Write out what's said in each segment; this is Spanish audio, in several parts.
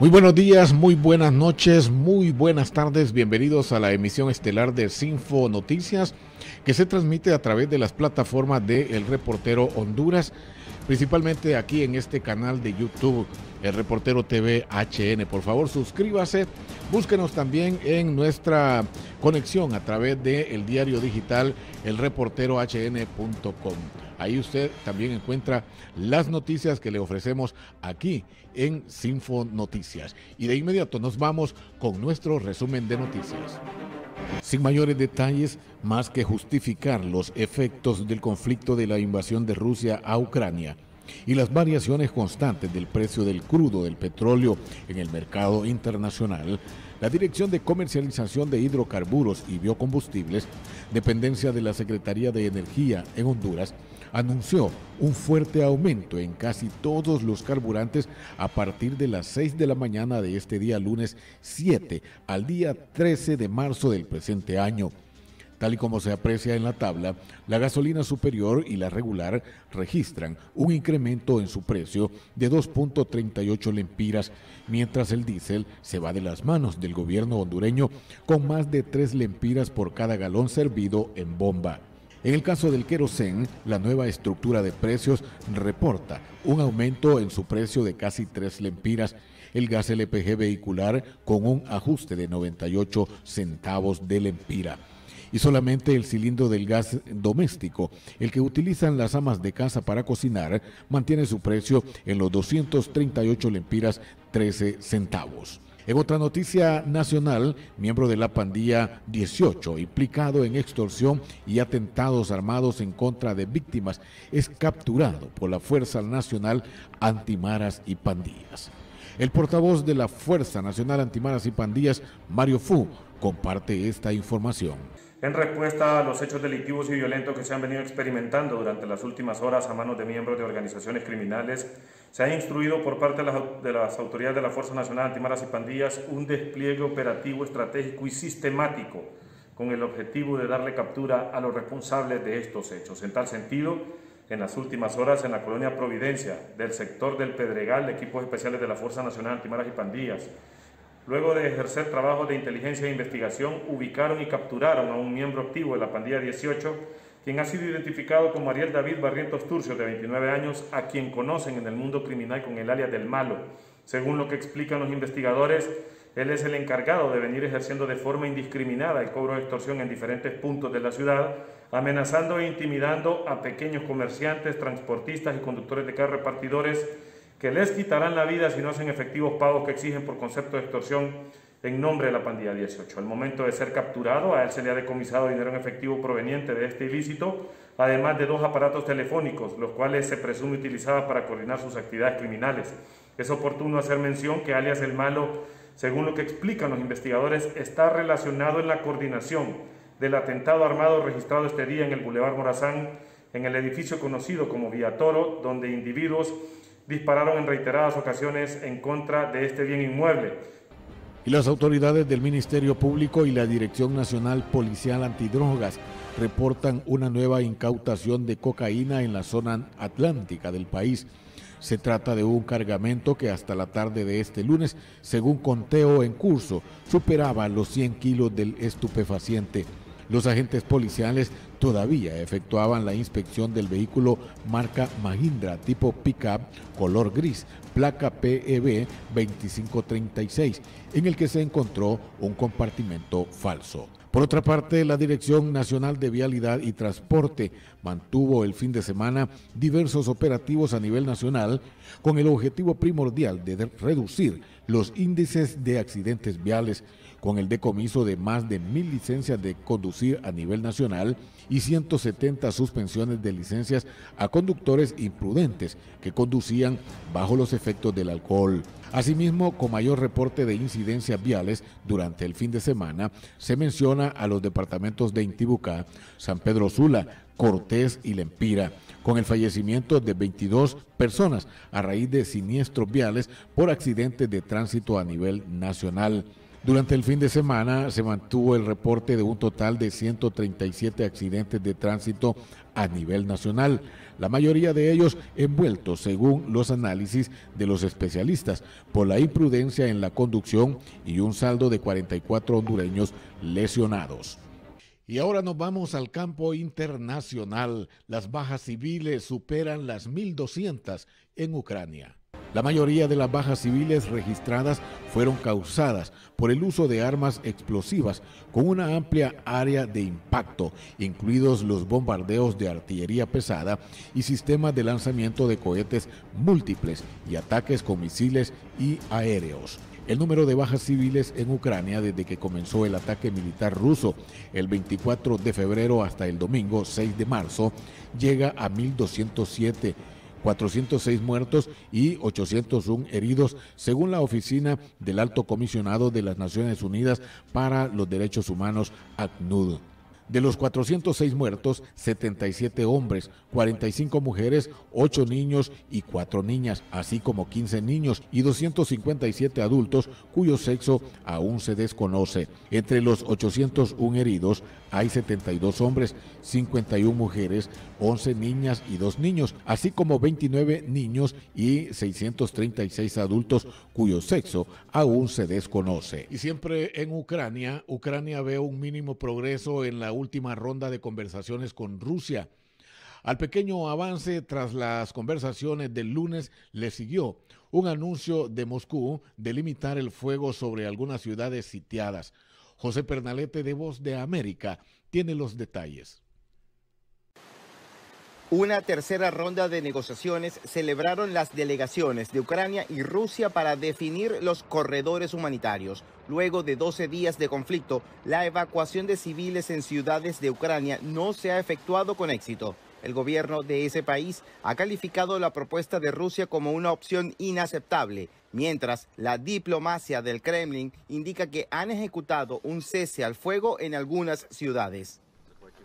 Muy buenos días, muy buenas noches, muy buenas tardes. Bienvenidos a la emisión estelar de Sinfo Noticias, que se transmite a través de las plataformas de El Reportero Honduras, principalmente aquí en este canal de YouTube, El Reportero TV HN. Por favor, suscríbase. Búsquenos también en nuestra conexión a través del diario digital elreporterohn.com. Ahí usted también encuentra las noticias que le ofrecemos aquí en Sinfonoticias. Noticias. Y de inmediato nos vamos con nuestro resumen de noticias. Sin mayores detalles, más que justificar los efectos del conflicto de la invasión de Rusia a Ucrania y las variaciones constantes del precio del crudo del petróleo en el mercado internacional, la Dirección de Comercialización de Hidrocarburos y Biocombustibles, dependencia de la Secretaría de Energía en Honduras, anunció un fuerte aumento en casi todos los carburantes a partir de las 6 de la mañana de este día lunes 7 al día 13 de marzo del presente año. Tal y como se aprecia en la tabla, la gasolina superior y la regular registran un incremento en su precio de 2.38 lempiras, mientras el diésel se va de las manos del gobierno hondureño con más de 3 lempiras por cada galón servido en bomba. En el caso del querosén, la nueva estructura de precios reporta un aumento en su precio de casi 3 lempiras, el gas LPG vehicular con un ajuste de 98 centavos de lempira y solamente el cilindro del gas doméstico, el que utilizan las amas de casa para cocinar, mantiene su precio en los 238 lempiras 13 centavos. En otra noticia nacional, miembro de la pandilla 18, implicado en extorsión y atentados armados en contra de víctimas, es capturado por la Fuerza Nacional Antimaras y Pandillas. El portavoz de la Fuerza Nacional Antimaras y Pandillas, Mario Fu, comparte esta información en respuesta a los hechos delictivos y violentos que se han venido experimentando durante las últimas horas a manos de miembros de organizaciones criminales, se ha instruido por parte de las, autoridades de la Fuerza Nacional Antimaras y Pandillas un despliegue operativo, estratégico y sistemático con el objetivo de darle captura a los responsables de estos hechos. En tal sentido, en las últimas horas en la colonia Providencia, del sector del Pedregal, de equipos especiales de la Fuerza Nacional Antimaras y Pandillas, Luego de ejercer trabajos de inteligencia e investigación, ubicaron y capturaron a un miembro activo de la pandilla 18, quien ha sido identificado como Ariel David Barrientos Turcio, de 29 años, a quien conocen en el mundo criminal con el alias del Malo. Según lo que explican los investigadores, él es el encargado de venir ejerciendo de forma indiscriminada el cobro de extorsión en diferentes puntos de la ciudad, amenazando e intimidando a pequeños comerciantes, transportistas y conductores de carros repartidores que les quitarán la vida si no hacen efectivos pagos que exigen por concepto de extorsión en nombre de la pandilla 18. Al momento de ser capturado, a él se le ha decomisado dinero en efectivo proveniente de este ilícito, además de dos aparatos telefónicos, los cuales se presume utilizaba para coordinar sus actividades criminales. Es oportuno hacer mención que alias el malo, según lo que explican los investigadores, está relacionado en la coordinación del atentado armado registrado este día en el Boulevard Morazán, en el edificio conocido como Vía Toro, donde individuos dispararon en reiteradas ocasiones en contra de este bien inmueble. Y las autoridades del Ministerio Público y la Dirección Nacional Policial Antidrogas reportan una nueva incautación de cocaína en la zona atlántica del país. Se trata de un cargamento que hasta la tarde de este lunes, según conteo en curso, superaba los 100 kilos del estupefaciente. Los agentes policiales todavía efectuaban la inspección del vehículo marca Mahindra tipo pickup color gris, placa PEB 2536, en el que se encontró un compartimento falso. Por otra parte, la Dirección Nacional de Vialidad y Transporte mantuvo el fin de semana diversos operativos a nivel nacional con el objetivo primordial de reducir los índices de accidentes viales con el decomiso de más de mil licencias de conducir a nivel nacional y 170 suspensiones de licencias a conductores imprudentes que conducían bajo los efectos del alcohol. Asimismo, con mayor reporte de incidencias viales durante el fin de semana, se menciona a los departamentos de Intibucá, San Pedro Sula, Cortés y Lempira, con el fallecimiento de 22 personas a raíz de siniestros viales por accidentes de tránsito a nivel nacional. Durante el fin de semana se mantuvo el reporte de un total de 137 accidentes de tránsito a nivel nacional, la mayoría de ellos envueltos, según los análisis de los especialistas, por la imprudencia en la conducción y un saldo de 44 hondureños lesionados. Y ahora nos vamos al campo internacional. Las bajas civiles superan las 1.200 en Ucrania. La mayoría de las bajas civiles registradas fueron causadas por el uso de armas explosivas con una amplia área de impacto, incluidos los bombardeos de artillería pesada y sistemas de lanzamiento de cohetes múltiples y ataques con misiles y aéreos. El número de bajas civiles en Ucrania desde que comenzó el ataque militar ruso el 24 de febrero hasta el domingo 6 de marzo llega a 1.207 406 muertos y 801 heridos, según la oficina del Alto Comisionado de las Naciones Unidas para los Derechos Humanos, ACNUD. De los 406 muertos, 77 hombres, 45 mujeres, 8 niños y 4 niñas, así como 15 niños y 257 adultos cuyo sexo aún se desconoce. Entre los 801 heridos hay 72 hombres, 51 mujeres, 11 niñas y 2 niños, así como 29 niños y 636 adultos cuyo sexo aún se desconoce. Y siempre en Ucrania, Ucrania ve un mínimo progreso en la última ronda de conversaciones con Rusia. Al pequeño avance tras las conversaciones del lunes le siguió un anuncio de Moscú de limitar el fuego sobre algunas ciudades sitiadas. José Pernalete de Voz de América tiene los detalles. Una tercera ronda de negociaciones celebraron las delegaciones de Ucrania y Rusia para definir los corredores humanitarios. Luego de 12 días de conflicto, la evacuación de civiles en ciudades de Ucrania no se ha efectuado con éxito. El gobierno de ese país ha calificado la propuesta de Rusia como una opción inaceptable mientras la diplomacia del Kremlin indica que han ejecutado un cese al fuego en algunas ciudades.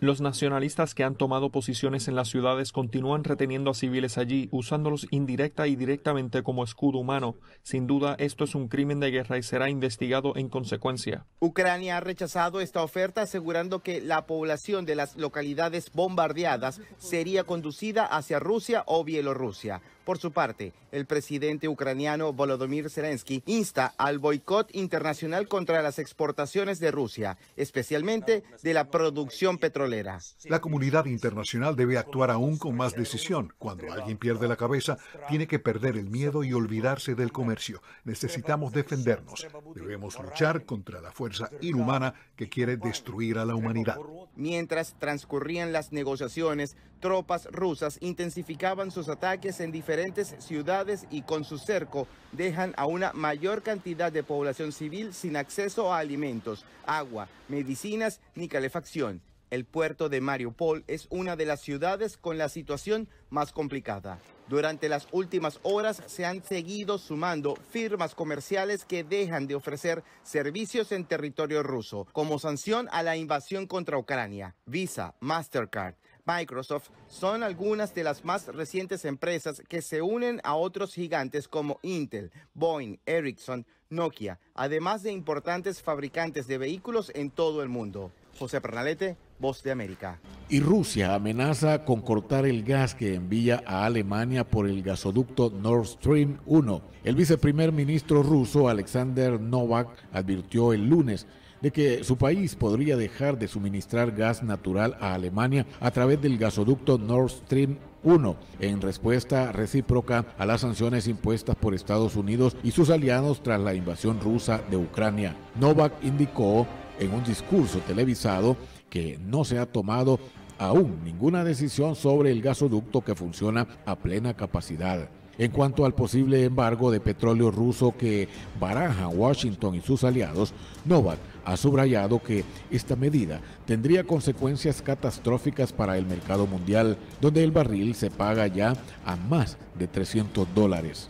Los nacionalistas que han tomado posiciones en las ciudades continúan reteniendo a civiles allí, usándolos indirecta y directamente como escudo humano. Sin duda, esto es un crimen de guerra y será investigado en consecuencia. Ucrania ha rechazado esta oferta asegurando que la población de las localidades bombardeadas sería conducida hacia Rusia o Bielorrusia. Por su parte, el presidente ucraniano Volodymyr Zelensky insta al boicot internacional contra las exportaciones de Rusia, especialmente de la producción petrolera. La comunidad internacional debe actuar aún con más decisión. Cuando alguien pierde la cabeza, tiene que perder el miedo y olvidarse del comercio. Necesitamos defendernos. Debemos luchar contra la fuerza inhumana que quiere destruir a la humanidad. Mientras transcurrían las negociaciones, tropas rusas intensificaban sus ataques en diferentes ciudades y con su cerco dejan a una mayor cantidad de población civil sin acceso a alimentos, agua, medicinas ni calefacción. El puerto de Mariupol es una de las ciudades con la situación más complicada. Durante las últimas horas se han seguido sumando firmas comerciales que dejan de ofrecer servicios en territorio ruso como sanción a la invasión contra Ucrania. Visa, Mastercard, Microsoft son algunas de las más recientes empresas que se unen a otros gigantes como Intel, Boeing, Ericsson, Nokia, además de importantes fabricantes de vehículos en todo el mundo. José Pernalete, Voz de América. Y Rusia amenaza con cortar el gas que envía a Alemania por el gasoducto Nord Stream 1. El viceprimer ministro ruso Alexander Novak advirtió el lunes de que su país podría dejar de suministrar gas natural a Alemania a través del gasoducto Nord Stream uno, en respuesta recíproca a las sanciones impuestas por Estados Unidos y sus aliados tras la invasión rusa de Ucrania, Novak indicó en un discurso televisado que no se ha tomado aún ninguna decisión sobre el gasoducto que funciona a plena capacidad en cuanto al posible embargo de petróleo ruso que baraja Washington y sus aliados, Novak ha subrayado que esta medida tendría consecuencias catastróficas para el mercado mundial, donde el barril se paga ya a más de 300 dólares.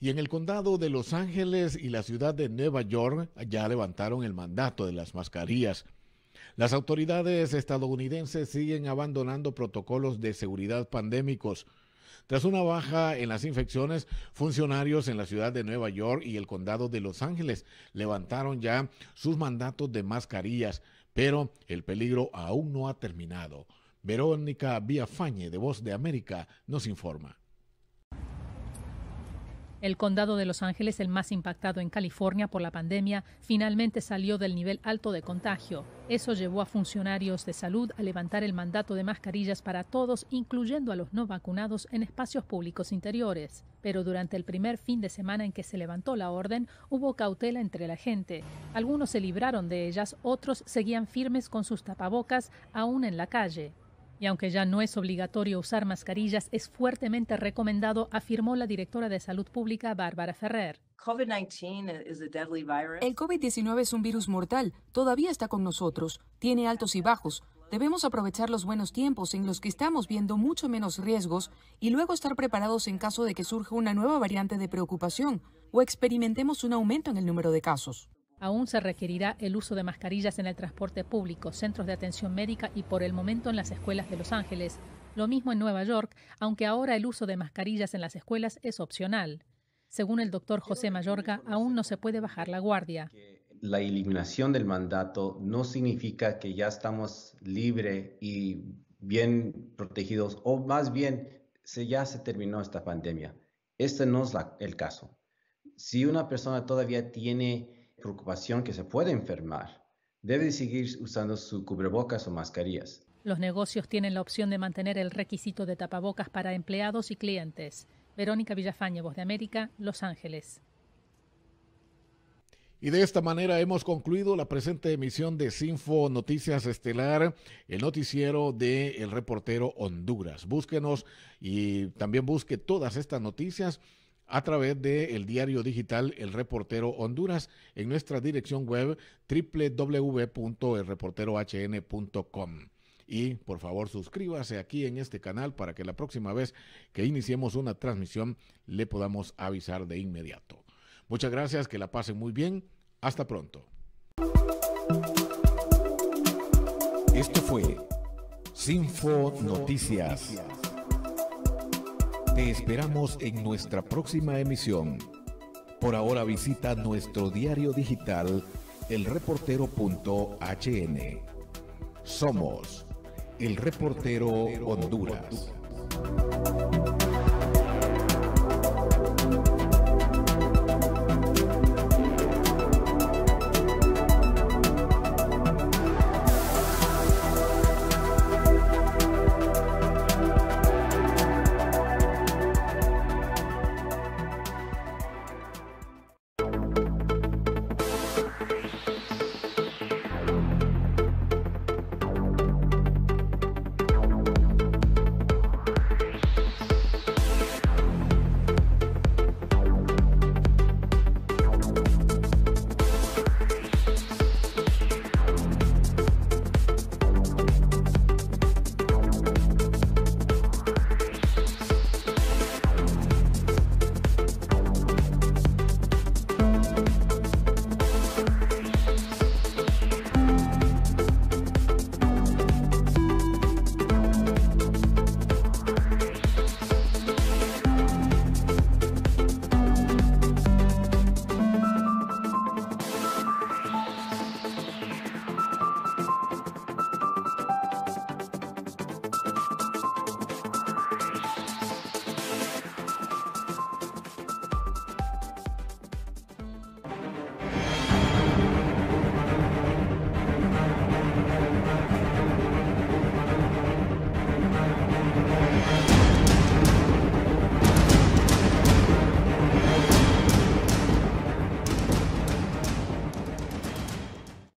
Y en el condado de Los Ángeles y la ciudad de Nueva York ya levantaron el mandato de las mascarillas. Las autoridades estadounidenses siguen abandonando protocolos de seguridad pandémicos. Tras una baja en las infecciones, funcionarios en la ciudad de Nueva York y el condado de Los Ángeles levantaron ya sus mandatos de mascarillas, pero el peligro aún no ha terminado. Verónica Villafañe, de Voz de América, nos informa. El condado de Los Ángeles, el más impactado en California por la pandemia, finalmente salió del nivel alto de contagio. Eso llevó a funcionarios de salud a levantar el mandato de mascarillas para todos, incluyendo a los no vacunados en espacios públicos interiores. Pero durante el primer fin de semana en que se levantó la orden, hubo cautela entre la gente. Algunos se libraron de ellas, otros seguían firmes con sus tapabocas, aún en la calle. Y aunque ya no es obligatorio usar mascarillas, es fuertemente recomendado, afirmó la directora de Salud Pública, Bárbara Ferrer. El COVID-19 es un virus mortal, todavía está con nosotros, tiene altos y bajos. Debemos aprovechar los buenos tiempos en los que estamos viendo mucho menos riesgos y luego estar preparados en caso de que surja una nueva variante de preocupación o experimentemos un aumento en el número de casos. Aún se requerirá el uso de mascarillas en el transporte público, centros de atención médica y por el momento en las escuelas de Los Ángeles. Lo mismo en Nueva York, aunque ahora el uso de mascarillas en las escuelas es opcional. Según el doctor José Mayorga, aún no se puede bajar la guardia. La eliminación del mandato no significa que ya estamos libres y bien protegidos, o más bien, se, ya se terminó esta pandemia. Este no es el caso. Si una persona todavía tiene preocupación que se puede enfermar, debe seguir usando su cubrebocas o mascarillas. Los negocios tienen la opción de mantener el requisito de tapabocas para empleados y clientes. Verónica Villafañe, Voz de América, Los Ángeles. Y de esta manera hemos concluido la presente emisión de Sinfo Noticias Estelar, el noticiero de El Reportero Honduras. Búsquenos y también busque todas estas noticias a través del diario digital El Reportero Honduras en nuestra dirección web www.elreporterohn.com. Y por favor suscríbase aquí en este canal para que la próxima vez que iniciemos una transmisión le podamos avisar de inmediato. Muchas gracias, que la pasen muy bien. Hasta pronto. Esto fue Sinfo Noticias. Te esperamos en nuestra próxima emisión. Por ahora visita nuestro diario digital elreportero.hn. Somos El Reportero Honduras.